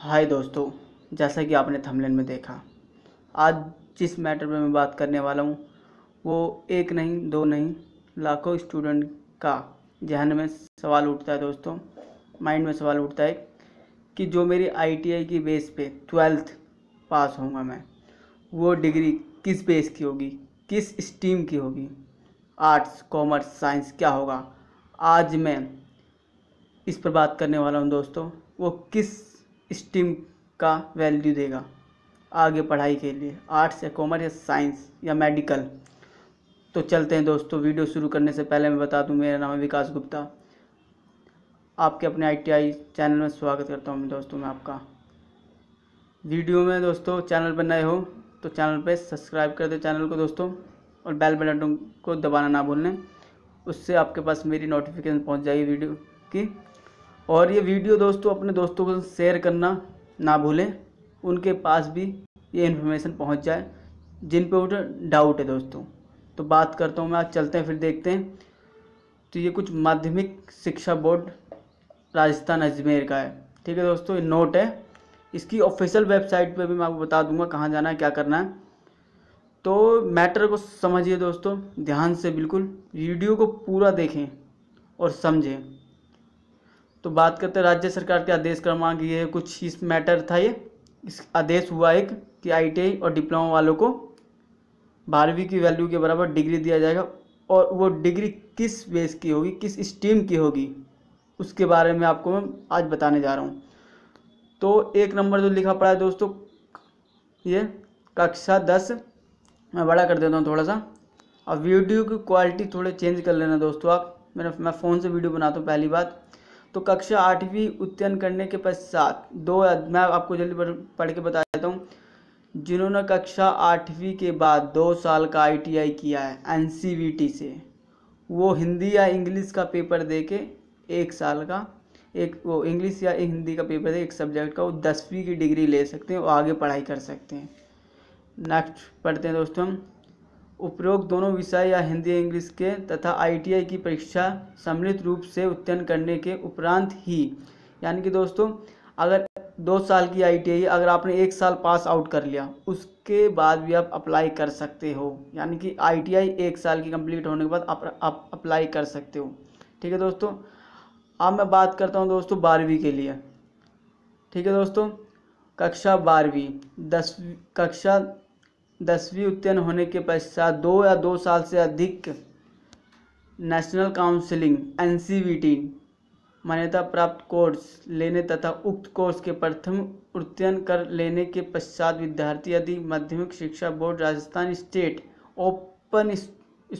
हाय दोस्तों जैसा कि आपने थंबनेल में देखा आज जिस मैटर पर मैं बात करने वाला हूँ वो एक नहीं दो नहीं लाखों स्टूडेंट का जहन में सवाल उठता है दोस्तों माइंड में सवाल उठता है कि जो मेरी आईटीआई की बेस पे ट्वेल्थ पास होऊंगा मैं वो डिग्री किस बेस की होगी किस स्ट्रीम की होगी आर्ट्स कॉमर्स साइंस क्या होगा आज मैं इस पर बात करने वाला हूँ दोस्तों वो किस स्टीम का वैल्यू देगा आगे पढ़ाई के लिए आर्ट्स या कॉमर्स या साइंस या मेडिकल तो चलते हैं दोस्तों वीडियो शुरू करने से पहले मैं बता दूं मेरा नाम है विकास गुप्ता आपके अपने आईटीआई चैनल में स्वागत करता हूं दोस्तों मैं आपका वीडियो में दोस्तों चैनल पर नए हो तो चैनल पर सब्सक्राइब कर दो चैनल को दोस्तों और बेल बटन को दबाना ना भूलें उससे आपके पास मेरी नोटिफिकेशन पहुंच जाएगी वीडियो की और ये वीडियो दोस्तों अपने दोस्तों को शेयर करना ना भूलें उनके पास भी ये इन्फॉर्मेशन पहुंच जाए जिन पे उठे डाउट है दोस्तों तो बात करता हूँ मैं आज चलते हैं फिर देखते हैं तो ये कुछ माध्यमिक शिक्षा बोर्ड राजस्थान अजमेर का है ठीक है दोस्तों ये नोट है इसकी ऑफिशियल वेबसाइट पे भी मैं आपको बता दूंगा कहाँ जाना है क्या करना है तो मैटर को समझिए दोस्तों ध्यान से बिल्कुल वीडियो को पूरा देखें और समझें तो बात करते राज्य सरकार के आदेश क्रमांक ये कुछ इस मैटर था ये इस आदेश हुआ एक कि आई और डिप्लोमा वालों को बारहवीं की वैल्यू के बराबर डिग्री दिया जाएगा और वो डिग्री किस बेस की होगी किस स्ट्रीम की होगी उसके बारे में आपको मैं आज बताने जा रहा हूँ तो एक नंबर जो लिखा पड़ा है दोस्तों ये कक्षा दस मैं बड़ा कर देता हूँ थोड़ा सा अब वीडियो की क्वालिटी थोड़े चेंज कर लेना दोस्तों आप मेरा मैं फ़ोन से वीडियो बनाता हूँ पहली बात तो कक्षा आठवीं उत्तीर्ण करने के पश्चात दो मैं आपको जल्दी पढ़ के बता देता हूँ जिन्होंने कक्षा आठवीं के बाद दो साल का आईटीआई किया है एनसीवीटी e से वो हिंदी या इंग्लिश का पेपर दे के एक साल का एक वो इंग्लिश या हिंदी का पेपर दे एक सब्जेक्ट का वो दसवीं की डिग्री ले सकते हैं और आगे पढ़ाई कर सकते हैं नेक्स्ट पढ़ते हैं दोस्तों हम उपयोग दोनों विषय या हिंदी इंग्लिश के तथा आईटीआई की परीक्षा सम्मिलित रूप से उत्तीर्ण करने के उपरांत ही यानी कि दोस्तों अगर दो साल की आईटीआई अगर आपने एक साल पास आउट कर लिया उसके बाद भी आप अप्लाई कर सकते हो यानी कि आईटीआई एक साल की कंप्लीट होने के बाद आप, अप्लाई कर सकते हो ठीक है दोस्तों अब मैं बात करता हूँ दोस्तों बारहवीं के लिए ठीक है दोस्तों कक्षा बारहवीं दसवीं कक्षा दसवीं उत्तीर्ण होने के पश्चात दो या दो साल से अधिक नेशनल काउंसिलिंग एन मान्यता प्राप्त कोर्स लेने तथा उक्त कोर्स के प्रथम उत्तीर्ण कर लेने के पश्चात विद्यार्थी यदि माध्यमिक शिक्षा board Rajasthan state open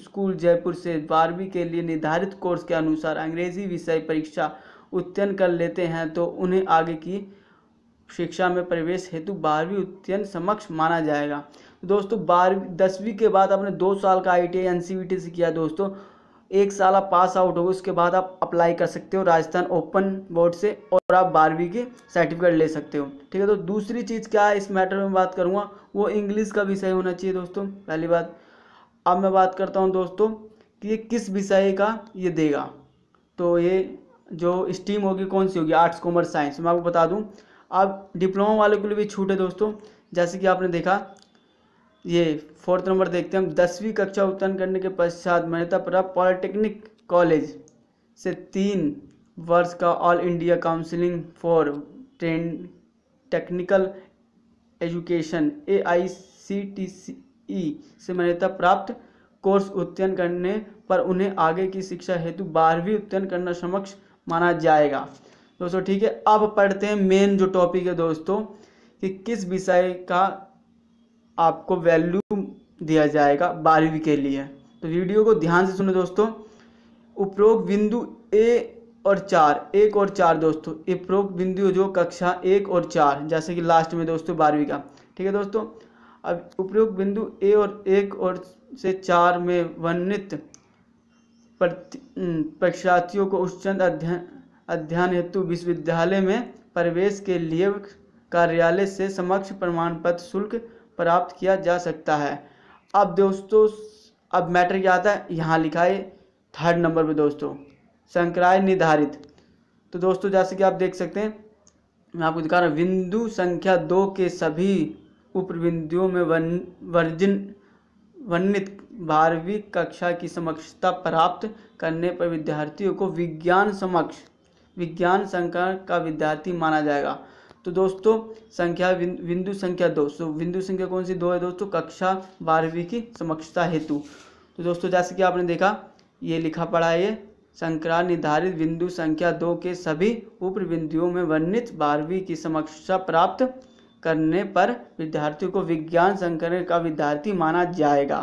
school Jaipur से बारहवीं के लिए निर्धारित कोर्स के अनुसार अंग्रेजी विषय परीक्षा उत्तीर्ण कर लेते हैं तो उन्हें आगे की शिक्षा में प्रवेश हेतु बारहवीं उत्तीर्ण समक्ष माना जाएगा दोस्तों बारहवीं दसवीं के बाद आपने दो साल का आई टी आई से किया दोस्तों एक साल आप पास आउट हो उसके बाद आप अप्लाई कर सकते हो राजस्थान ओपन बोर्ड से और आप बारहवीं के सर्टिफिकेट ले सकते हो ठीक है तो दूसरी चीज़ क्या है इस मैटर में बात करूँगा वो इंग्लिश का विषय होना चाहिए दोस्तों पहली बात अब मैं बात करता हूँ दोस्तों कि ये किस विषय का ये देगा तो ये जो स्ट्रीम होगी कौन सी होगी आर्ट्स कॉमर्स साइंस मैं आपको बता दूँ अब डिप्लोमा वालों के लिए भी छूट है दोस्तों जैसे कि आपने देखा ये फोर्थ नंबर देखते हैं हम दसवीं कक्षा उत्तीर्ण करने के पश्चात मान्यता प्राप्त पॉलिटेक्निक कॉलेज से तीन वर्ष का all India counselling for train technical education A I C T C E से मान्यता प्राप्त कोर्स उत्तीर्ण करने पर उन्हें आगे की शिक्षा हेतु बारहवीं उत्तीर्ण करना समक्ष माना जाएगा दोस्तों ठीक है अब पढ़ते हैं मेन जो टॉपिक है दोस्तों कि किस विषय का आपको वैल्यू दिया जाएगा बारहवीं के लिए तो वीडियो को ध्यान से सुनो दोस्तों उपरोक्त बिंदु ए और चार एक और चार दोस्तों उपरोक्त बिंदु जो कक्षा एक और चार जैसे कि लास्ट में दोस्तों बारहवीं का ठीक है दोस्तों अब उपरोक्त बिंदु ए और एक और से चार में वर्णित परीक्षार्थियों को उस अध्ययन अध्ययन हेतु विश्वविद्यालय में प्रवेश के लिए कार्यालय से समक्ष प्रमाण पत्र शुल्क प्राप्त किया जा सकता है अब दोस्तों अब मैटर क्या आता है यहाँ लिखा है थर्ड नंबर पे दोस्तों संक्राय निर्धारित तो दोस्तों जैसे कि आप देख सकते हैं मैं आपको दिखा रहा हूँ बिंदु संख्या दो के सभी उपबिंदुओं में वन वर्जिन वर्णित बारहवीं कक्षा की समक्षता प्राप्त करने पर विद्यार्थियों को विज्ञान समक्ष विज्ञान संकरण का विद्यार्थी माना जाएगा तो दोस्तों संख्या बिंदु संख्या दो सो बिंदु संख्या कौन सी दो है दोस्तों कक्षा बारहवीं की समक्षता हेतु तो दोस्तों जैसे कि आपने देखा ये लिखा पड़ा है ये संक्रांत निर्धारित बिंदु संख्या दो के सभी उप बिंदुओं में वर्णित बारहवीं की समक्षता प्राप्त करने पर विद्यार्थियों को विज्ञान संकरण का विद्यार्थी माना जाएगा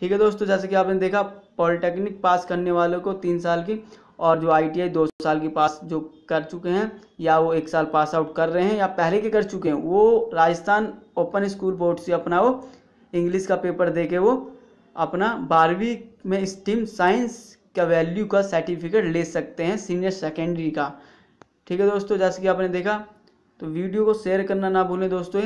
ठीक है दोस्तों जैसे कि आपने देखा पॉलिटेक्निक पास करने वालों को तीन साल की और जो आई दो साल की पास जो कर चुके हैं या वो एक साल पास आउट कर रहे हैं या पहले के कर चुके हैं वो राजस्थान ओपन स्कूल बोर्ड से अपना वो इंग्लिश का पेपर दे के वो अपना बारहवीं में स्टीम साइंस का वैल्यू का सर्टिफिकेट ले सकते हैं सीनियर सेकेंडरी का ठीक है दोस्तों जैसे कि आपने देखा तो वीडियो को शेयर करना ना भूलें दोस्तों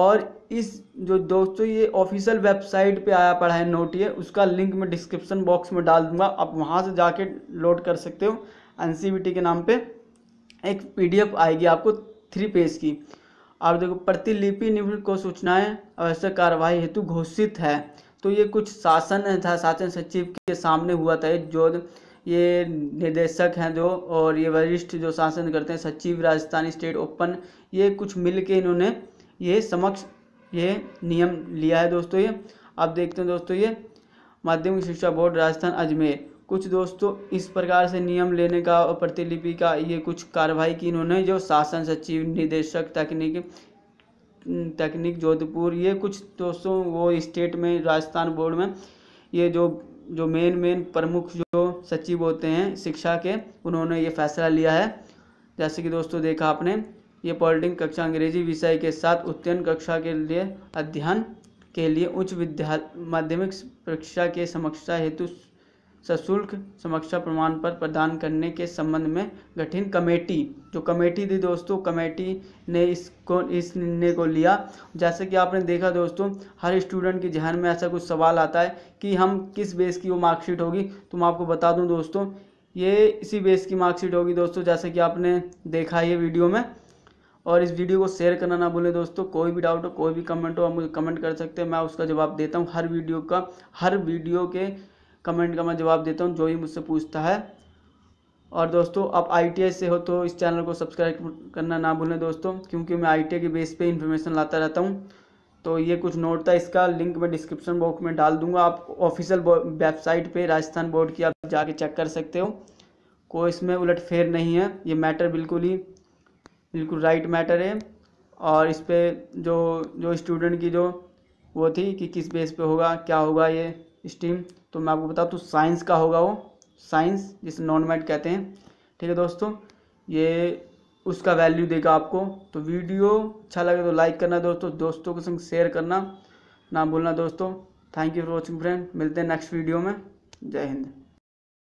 और इस जो दोस्तों ये ऑफिशियल वेबसाइट पे आया पड़ा है नोट ये उसका लिंक मैं डिस्क्रिप्शन बॉक्स में डाल दूंगा आप वहाँ से जाके लोड कर सकते हो एन के नाम पे एक पीडीएफ आएगी आपको थ्री पेज की आप देखो प्रतिलिपि निम्न को सूचनाएं आवश्यक कार्रवाई हेतु घोषित है तो ये कुछ शासन था शासन सचिव के सामने हुआ था जो ये निदेशक हैं जो और ये वरिष्ठ जो शासन करते हैं सचिव राजस्थान स्टेट ओपन ये कुछ मिल के इन्होंने ये समक्ष ये नियम लिया है दोस्तों ये आप देखते हैं दोस्तों ये माध्यमिक शिक्षा बोर्ड राजस्थान अजमेर कुछ दोस्तों इस प्रकार से नियम लेने का और प्रतिलिपि का ये कुछ कार्रवाई की इन्होंने जो शासन सचिव निदेशक तकनीक तकनीक जोधपुर ये कुछ दोस्तों वो स्टेट में राजस्थान बोर्ड में ये जो जो मेन मेन प्रमुख जो सचिव होते हैं शिक्षा के उन्होंने ये फैसला लिया है जैसे कि दोस्तों देखा आपने ये पॉलिटिक कक्षा अंग्रेजी विषय के साथ उत्तीर्ण कक्षा के लिए अध्ययन के लिए उच्च विद्यालय माध्यमिक परीक्षा के समीक्षा हेतु सशुल्क समीक्षा प्रमाण पत्र प्रदान करने के संबंध में गठित कमेटी जो कमेटी थी दोस्तों कमेटी ने इसको इस निर्णय को लिया जैसे कि आपने देखा दोस्तों हर स्टूडेंट के जहन में ऐसा कुछ सवाल आता है कि हम किस बेस की वो मार्कशीट होगी तो मैं आपको बता दूं दोस्तों ये इसी बेस की मार्कशीट होगी दोस्तों जैसे कि आपने देखा ये वीडियो में और इस वीडियो को शेयर करना ना भूलें दोस्तों कोई भी डाउट हो कोई भी कमेंट हो आप मुझे कमेंट कर सकते हैं मैं उसका जवाब देता हूँ हर वीडियो का हर वीडियो के कमेंट का मैं जवाब देता हूँ जो भी मुझसे पूछता है और दोस्तों आप आई से हो तो इस चैनल को सब्सक्राइब करना ना भूलें दोस्तों क्योंकि मैं आई के बेस पर इन्फॉर्मेशन लाता रहता हूँ तो ये कुछ नोट था इसका लिंक मैं डिस्क्रिप्शन बॉक्स में डाल दूंगा आप ऑफिशियल वेबसाइट पे राजस्थान बोर्ड की आप जाके चेक कर सकते हो कोई इसमें उलट फेर नहीं है ये मैटर बिल्कुल ही बिल्कुल राइट मैटर है और इस पर जो जो स्टूडेंट की जो वो थी कि किस बेस पे होगा क्या होगा ये स्ट्रीम तो मैं आपको बता तो साइंस का होगा वो साइंस जिसे नॉन मैट कहते हैं ठीक है दोस्तों ये उसका वैल्यू देगा आपको तो वीडियो अच्छा लगे तो लाइक करना दोस्तों दोस्तों के संग शेयर करना ना भूलना दोस्तों thank you for watching friend मिलते हैं नेक्स्ट वीडियो में जय हिंद